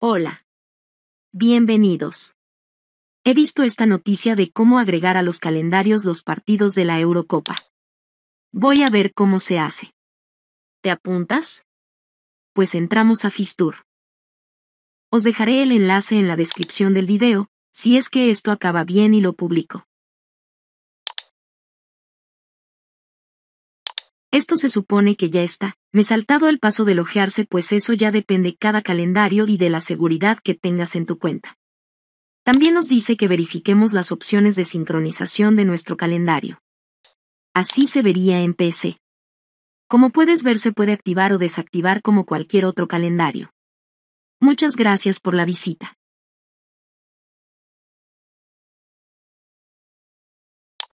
Hola. Bienvenidos. He visto esta noticia de cómo agregar a los calendarios los partidos de la Eurocopa. Voy a ver cómo se hace. ¿Te apuntas? Pues entramos a Fistur. Os dejaré el enlace en la descripción del video, si es que esto acaba bien y lo publico. Esto se supone que ya está, me saltado el paso de logearse pues eso ya depende cada calendario y de la seguridad que tengas en tu cuenta. También nos dice que verifiquemos las opciones de sincronización de nuestro calendario. Así se vería en PC. Como puedes ver se puede activar o desactivar como cualquier otro calendario. Muchas gracias por la visita.